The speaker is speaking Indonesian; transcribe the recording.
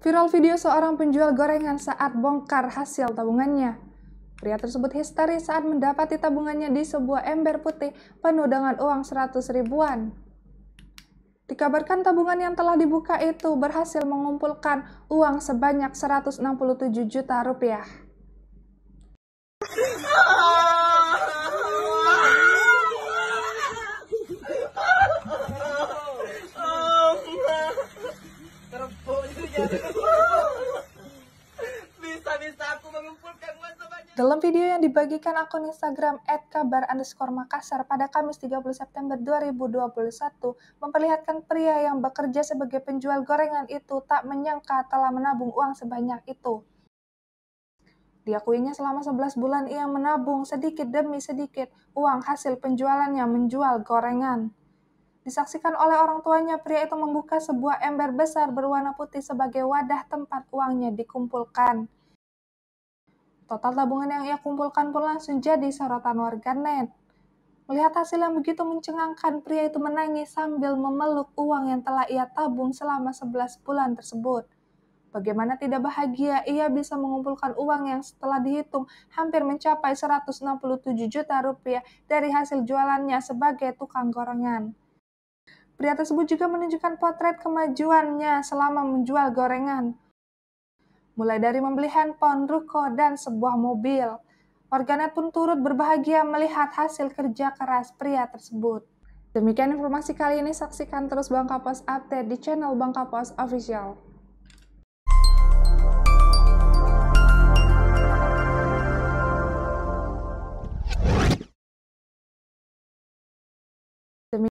Viral video seorang penjual gorengan saat bongkar hasil tabungannya. Pria tersebut histeris saat mendapati tabungannya di sebuah ember putih penuh dengan uang 100 ribuan. Dikabarkan tabungan yang telah dibuka itu berhasil mengumpulkan uang sebanyak 167 juta rupiah. Dalam video yang dibagikan akun Instagram @kabar_makassar pada Kamis 30 September 2021 memperlihatkan pria yang bekerja sebagai penjual gorengan itu tak menyangka telah menabung uang sebanyak itu. Diakuinya selama 11 bulan ia menabung sedikit demi sedikit uang hasil penjualannya menjual gorengan. Disaksikan oleh orang tuanya, pria itu membuka sebuah ember besar berwarna putih sebagai wadah tempat uangnya dikumpulkan. Total tabungan yang ia kumpulkan pun langsung jadi sorotan warganet. Melihat hasil yang begitu mencengangkan, pria itu menangis sambil memeluk uang yang telah ia tabung selama 11 bulan tersebut. Bagaimana tidak bahagia ia bisa mengumpulkan uang yang setelah dihitung hampir mencapai 167 juta rupiah dari hasil jualannya sebagai tukang gorengan. Pria tersebut juga menunjukkan potret kemajuannya selama menjual gorengan mulai dari membeli handphone, ruko, dan sebuah mobil. Warganet pun turut berbahagia melihat hasil kerja keras pria tersebut. Demikian informasi kali ini, saksikan terus Bang Post Update di channel Bang Post Official.